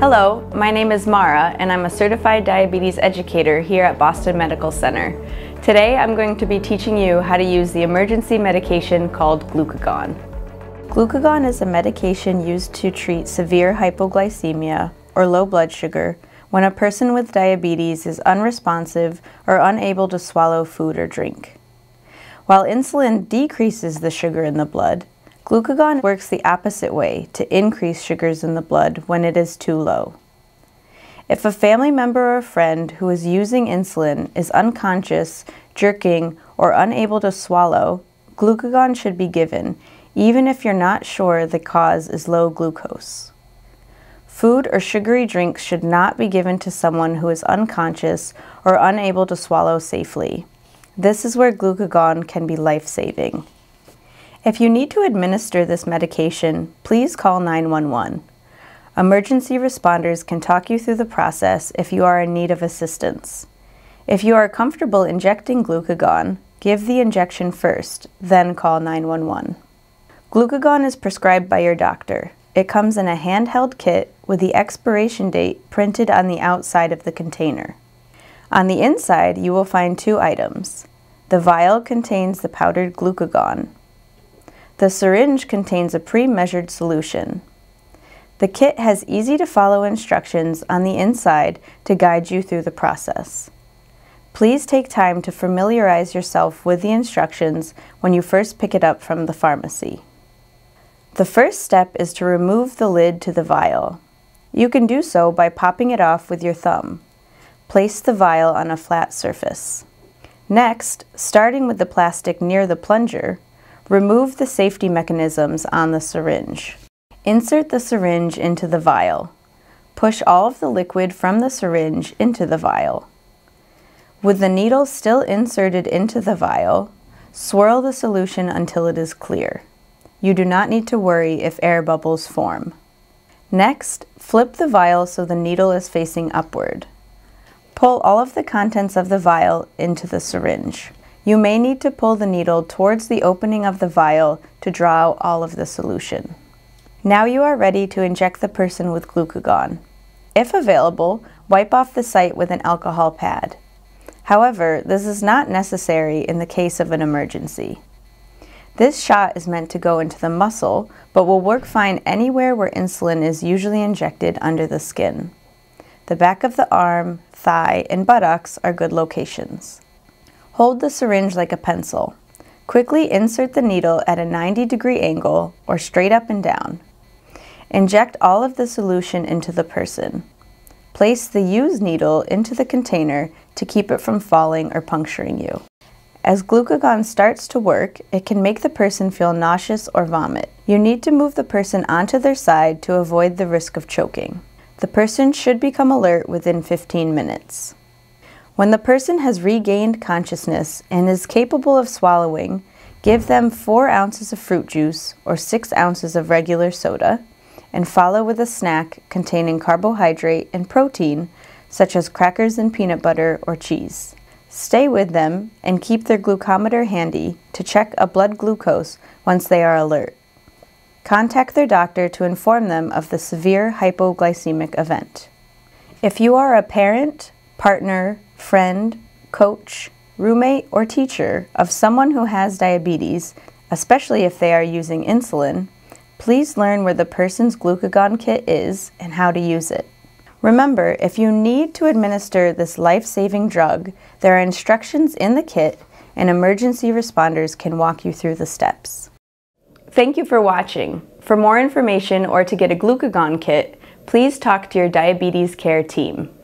Hello, my name is Mara and I'm a certified diabetes educator here at Boston Medical Center. Today I'm going to be teaching you how to use the emergency medication called glucagon. Glucagon is a medication used to treat severe hypoglycemia or low blood sugar when a person with diabetes is unresponsive or unable to swallow food or drink. While insulin decreases the sugar in the blood, Glucagon works the opposite way to increase sugars in the blood when it is too low. If a family member or friend who is using insulin is unconscious, jerking, or unable to swallow, glucagon should be given, even if you're not sure the cause is low glucose. Food or sugary drinks should not be given to someone who is unconscious or unable to swallow safely. This is where glucagon can be life-saving. If you need to administer this medication, please call 911. Emergency responders can talk you through the process if you are in need of assistance. If you are comfortable injecting glucagon, give the injection first, then call 911. Glucagon is prescribed by your doctor. It comes in a handheld kit with the expiration date printed on the outside of the container. On the inside, you will find two items. The vial contains the powdered glucagon, the syringe contains a pre-measured solution. The kit has easy to follow instructions on the inside to guide you through the process. Please take time to familiarize yourself with the instructions when you first pick it up from the pharmacy. The first step is to remove the lid to the vial. You can do so by popping it off with your thumb. Place the vial on a flat surface. Next, starting with the plastic near the plunger, Remove the safety mechanisms on the syringe. Insert the syringe into the vial. Push all of the liquid from the syringe into the vial. With the needle still inserted into the vial, swirl the solution until it is clear. You do not need to worry if air bubbles form. Next, flip the vial so the needle is facing upward. Pull all of the contents of the vial into the syringe. You may need to pull the needle towards the opening of the vial to draw out all of the solution. Now you are ready to inject the person with glucagon. If available, wipe off the site with an alcohol pad. However, this is not necessary in the case of an emergency. This shot is meant to go into the muscle, but will work fine anywhere where insulin is usually injected under the skin. The back of the arm, thigh, and buttocks are good locations. Hold the syringe like a pencil. Quickly insert the needle at a 90 degree angle or straight up and down. Inject all of the solution into the person. Place the used needle into the container to keep it from falling or puncturing you. As glucagon starts to work, it can make the person feel nauseous or vomit. You need to move the person onto their side to avoid the risk of choking. The person should become alert within 15 minutes. When the person has regained consciousness and is capable of swallowing, give them 4 ounces of fruit juice or 6 ounces of regular soda, and follow with a snack containing carbohydrate and protein, such as crackers and peanut butter or cheese. Stay with them and keep their glucometer handy to check a blood glucose once they are alert. Contact their doctor to inform them of the severe hypoglycemic event. If you are a parent, partner, friend, coach, roommate, or teacher of someone who has diabetes, especially if they are using insulin, please learn where the person's glucagon kit is and how to use it. Remember, if you need to administer this life-saving drug, there are instructions in the kit and emergency responders can walk you through the steps. Thank you for watching. For more information or to get a glucagon kit, please talk to your diabetes care team.